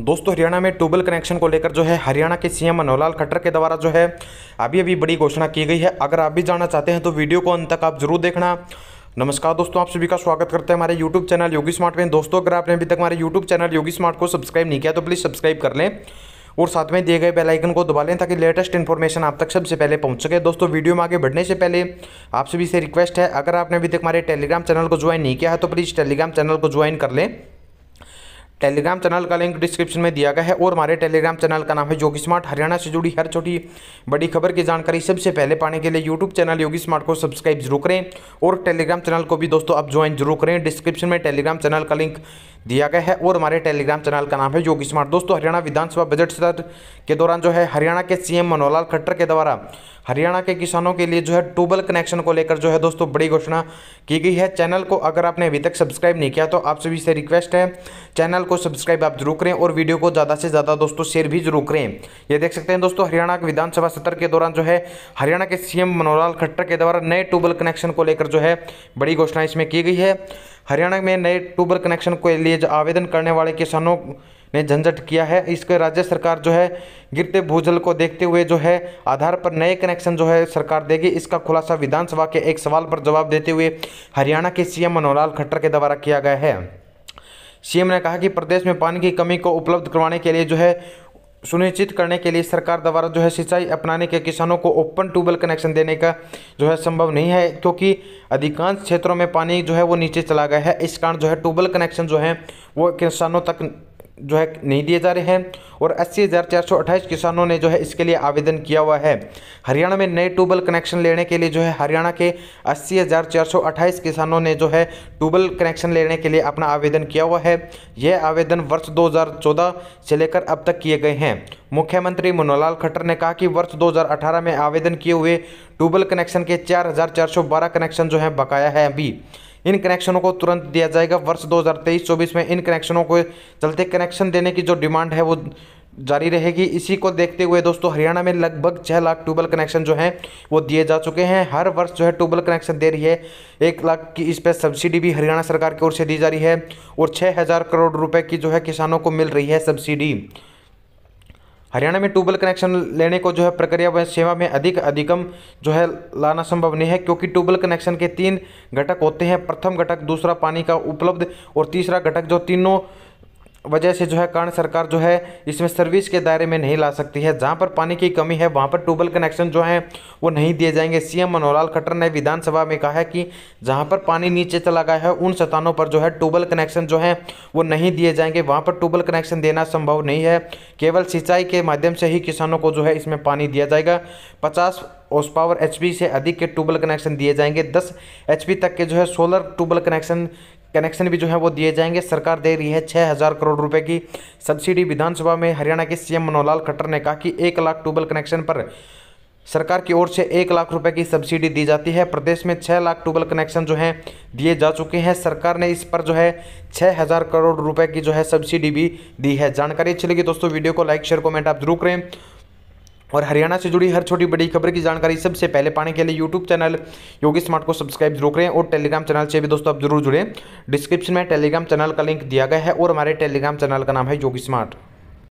दोस्तों हरियाणा में tubewell connection को लेकर जो है हरियाणा के सीएम मनोहर लाल खट्टर के द्वारा जो है अभी अभी बड़ी घोषणा की गई है अगर आप भी जानना चाहते हैं तो वीडियो को अंत तक आप जरूर देखना नमस्कार दोस्तों आप सभी का स्वागत करते हैं हमारे यूट्यूब चैनल योगी स्मार्ट में दोस्तों अगर आपने अभी तक हमारे यूट्यूब चैनल योगी स्मार्ट को सब्सक्राइब नहीं किया तो प्लीज़ सब्सक्राइब कर लें और साथ में दिए गए बेल आइकन को दबा लें ताकि लेटेस्ट इन्फॉर्मेशन आप तक सबसे पहले पहुंच सके दोस्तों वीडियो में आगे बढ़ने से पहले आप सभी से रिक्वेस्ट है अगर आपने अभी तक हमारे टेलीग्राम चैनल को ज्वाइन नहीं किया है तो प्लीज़ टेलीग्राम चैनल को ज्वाइन कर लें टेलीग्राम चैनल का लिंक डिस्क्रिप्शन में दिया गया है और हमारे टेलीग्राम चैनल का नाम है योगी स्मार्ट हरियाणा से जुड़ी हर छोटी बड़ी खबर की जानकारी सबसे पहले पाने के लिए यूट्यूब चैनल योगी स्मार्ट को सब्सक्राइब जरूर करें और टेलीग्राम चैनल को भी दोस्तों आप ज्वाइन जरूर करें डिस्क्रिप्शन में टेलीग्राम चैनल का लिंक दिया गया है और हमारे टेलीग्राम चैनल का नाम है योगी स्मार्ट दोस्तों हरियाणा विधानसभा बजट सत्र के दौरान जो है हरियाणा के सीएम मनोहर लाल खट्टर के द्वारा हरियाणा के किसानों के लिए जो है ट्यूबवेल कनेक्शन को लेकर जो है दोस्तों बड़ी घोषणा की गई है चैनल को अगर आपने अभी तक सब्सक्राइब नहीं किया तो आप सभी से रिक्वेस्ट है चैनल को सब्सक्राइब आप जरूर करें और वीडियो को ज़्यादा से ज़्यादा दोस्तों शेयर भी जरूर करें ये देख सकते हैं दोस्तों हरियाणा के विधानसभा सत्र के दौरान जो है हरियाणा के सीएम मनोहर लाल खट्टर के द्वारा नए ट्यूबवेल कनेक्शन को लेकर जो है बड़ी घोषणा इसमें की गई है हरियाणा में नए ट्यूबवेल कनेक्शन के लिए आवेदन करने वाले किसानों ने झंझट किया है इसके राज्य सरकार जो है गिरते भूजल को देखते हुए जो है आधार पर नए कनेक्शन जो है सरकार देगी इसका खुलासा विधानसभा के एक सवाल पर जवाब देते हुए हरियाणा के सीएम मनोहर खट्टर के द्वारा किया गया है सीएम ने कहा कि प्रदेश में पानी की कमी को उपलब्ध करवाने के लिए जो है सुनिश्चित करने के लिए सरकार द्वारा जो है सिंचाई अपनाने के किसानों को ओपन ट्यूबवेल कनेक्शन देने का जो है संभव नहीं है क्योंकि अधिकांश क्षेत्रों में पानी जो है वो नीचे चला गया है इस कारण जो है ट्यूबवेल कनेक्शन जो है वो किसानों तक जो है नहीं दिए जा रहे हैं और अस्सी हज़ार चार सौ अट्ठाईस किसानों ने जो है इसके लिए आवेदन किया हुआ है हरियाणा में नए ट्यूबवेल कनेक्शन लेने के लिए जो है हरियाणा के अस्सी हज़ार चार सौ किसानों ने जो है ट्यूबवेल कनेक्शन लेने के लिए अपना आवेदन किया हुआ है यह आवेदन वर्ष 2014 से लेकर अब तक किए गए हैं मुख्यमंत्री लाल खट्टर ने कहा कि वर्ष दो में आवेदन किए हुए ट्यूबवेल कनेक्शन के चार हज़ार चार सौ बारह कनेक्शन जो है बकाया है अभी इन कनेक्शनों को तुरंत दिया जाएगा वर्ष 2023-24 में इन कनेक्शनों को चलते कनेक्शन देने की जो डिमांड है वो जारी रहेगी इसी को देखते हुए दोस्तों हरियाणा में लगभग छः लाख ट्यूबवेल कनेक्शन जो हैं वो दिए जा चुके हैं हर वर्ष जो है ट्यूबवेल कनेक्शन दे रही है एक लाख की इस पर सब्सिडी भी हरियाणा सरकार की ओर से दी जा रही है और छः हज़ार करोड़ रुपये की जो है किसानों को मिल रही है सब्सिडी हरियाणा में ट्यूबवेल कनेक्शन लेने को जो है प्रक्रिया व सेवा में अधिक अधिकम जो है लाना संभव नहीं है क्योंकि ट्यूबवेल कनेक्शन के तीन घटक होते हैं प्रथम घटक दूसरा पानी का उपलब्ध और तीसरा घटक जो तीनों वजह से जो है कर्ण सरकार जो है इसमें सर्विस के दायरे में नहीं ला सकती है जहां पर पानी की कमी है वहां पर ट्यूबवेल कनेक्शन जो है वो नहीं दिए जाएंगे सीएम मनोहर लाल खट्टर ने विधानसभा में कहा है कि जहां पर पानी नीचे चला गया है उन स्थानों पर जो है ट्यूबवेल कनेक्शन जो है वो नहीं दिए जाएंगे वहाँ पर ट्यूबवेल कनेक्शन देना संभव नहीं है केवल सिंचाई के माध्यम से ही किसानों को जो है इसमें पानी दिया जाएगा पचास ओस पावर एच से अधिक के ट्यूबवेल कनेक्शन दिए जाएंगे दस एच तक के जो है सोलर ट्यूबवेल कनेक्शन कनेक्शन भी जो है वो दिए जाएंगे सरकार दे रही है छः हज़ार करोड़ रुपए की सब्सिडी विधानसभा में हरियाणा के सीएम मनोहर खट्टर ने कहा कि एक लाख ट्यूबवेल कनेक्शन पर सरकार की ओर से एक लाख रुपए की सब्सिडी दी जाती है प्रदेश में छः लाख ट्यूबवेल कनेक्शन जो हैं दिए जा चुके हैं सरकार ने इस पर जो है छः हज़ार करोड़ रुपये की जो है सब्सिडी भी दी है जानकारी अच्छी लगी दोस्तों वीडियो को लाइक शेयर कमेंट आप जरूर करें और हरियाणा से जुड़ी हर छोटी बड़ी खबर की जानकारी सबसे पहले पाने के लिए यूट्यूब चैनल योगी स्मार्ट को सब्सक्राइब जरूर करें और टेलीग्राम चैनल से भी दोस्तों आप जरूर जुड़ें डिस्क्रिप्शन में टेलीग्राम चैनल का लिंक दिया गया है और हमारे टेलीग्राम चैनल का नाम है योगी स्मार्ट